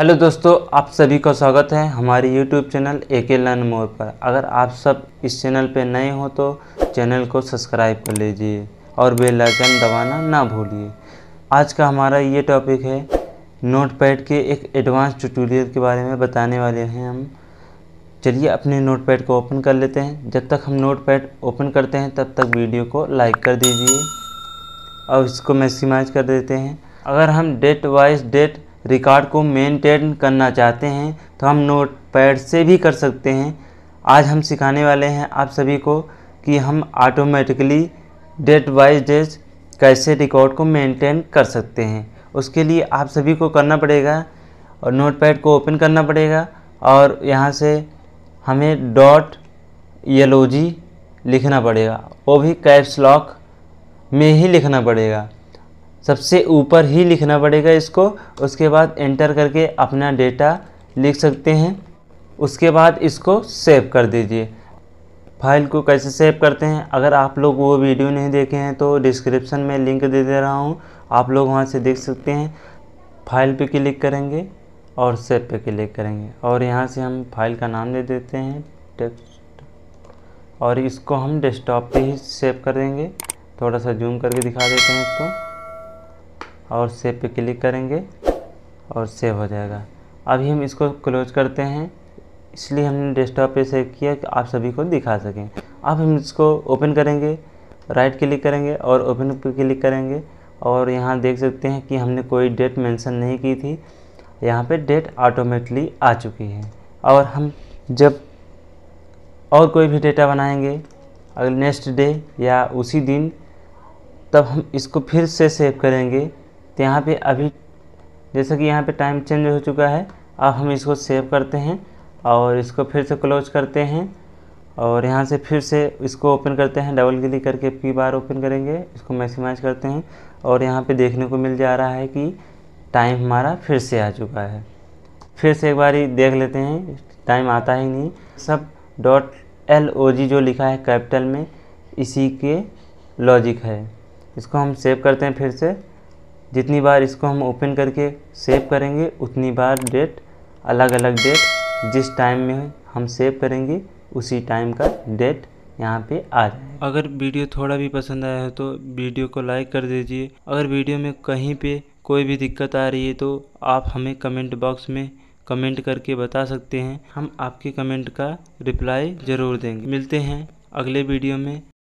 hello दोस्तों आप सभी का स्वागत है हमारे यूट्यूब चैनल ए के लर्न मोर पर अगर आप सब इस चैनल पर नए हो तो चैनल को सब्सक्राइब कर लीजिए और बेल आइकन दबाना ना भूलिए आज का हमारा ये टॉपिक है नोटपैड के एक एडवांस ट्यूटोरियल के बारे में बताने वाले हैं हम चलिए अपने नोटपैड को ओपन कर लेते हैं जब तक हम नोटपैड ओपन करते हैं तब तक वीडियो को लाइक कर दीजिए और इसको मैक्सीमाइज कर देते हैं अगर हम डेट वाइज डेट रिकॉर्ड को मेंटेन करना चाहते हैं तो हम नोट पैड से भी कर सकते हैं आज हम सिखाने वाले हैं आप सभी को कि हम ऑटोमेटिकली डेट बाई डेट कैसे रिकॉर्ड को मेंटेन कर सकते हैं उसके लिए आप सभी को करना पड़ेगा और नोट पैड को ओपन करना पड़ेगा और यहाँ से हमें डॉट येलोजी लिखना पड़ेगा वो भी कैप्स लॉक में ही लिखना पड़ेगा सबसे ऊपर ही लिखना पड़ेगा इसको उसके बाद एंटर करके अपना डेटा लिख सकते हैं उसके बाद इसको सेव कर दीजिए फाइल को कैसे सेव करते हैं अगर आप लोग वो वीडियो नहीं देखे हैं तो डिस्क्रिप्शन में लिंक दे दे रहा हूँ आप लोग वहाँ से देख सकते हैं फाइल पे क्लिक करेंगे और सेव पे क्लिक करेंगे और यहाँ से हम फाइल का नाम दे देते हैं टेक्स्ट और इसको हम डेस्कटॉप पे ही सेव करेंगे थोड़ा सा जूम करके दिखा देते हैं इसको और सेव पे क्लिक करेंगे और सेव हो जाएगा अभी हम इसको क्लोज करते हैं इसलिए हमने डेस्कटॉप पे सेव किया कि आप सभी को दिखा सकें अब हम इसको ओपन करेंगे राइट क्लिक करेंगे और ओपन पे क्लिक करेंगे और यहाँ देख सकते हैं कि हमने कोई डेट मेंशन नहीं की थी यहाँ पे डेट ऑटोमेटिकली आ चुकी है और हम जब और कोई भी डेटा बनाएंगे अगर नेक्स्ट डे या उसी दिन तब हम इसको फिर से सेव करेंगे तो यहाँ पे अभी जैसे कि यहाँ पे टाइम चेंज हो चुका है अब हम इसको सेव करते हैं और इसको फिर से क्लोज करते हैं और यहाँ से फिर से इसको ओपन करते हैं डबल क्लिक करके पी बार ओपन करेंगे इसको मैक्सीमाइज करते हैं और यहाँ पे देखने को मिल जा रहा है कि टाइम हमारा फिर से आ चुका है फिर से एक बार ही देख लेते हैं टाइम आता ही नहीं सब डॉट एल ओ जी जो लिखा है कैपिटल में इसी के लॉजिक है इसको हम सेव करते हैं फिर से जितनी बार इसको हम ओपन करके सेव करेंगे उतनी बार डेट अलग अलग डेट जिस टाइम में हम सेव करेंगे उसी टाइम का डेट यहाँ पे आ जाए अगर वीडियो थोड़ा भी पसंद आया हो तो वीडियो को लाइक कर दीजिए अगर वीडियो में कहीं पे कोई भी दिक्कत आ रही है तो आप हमें कमेंट बॉक्स में कमेंट करके बता सकते हैं हम आपके कमेंट का रिप्लाई ज़रूर देंगे मिलते हैं अगले वीडियो में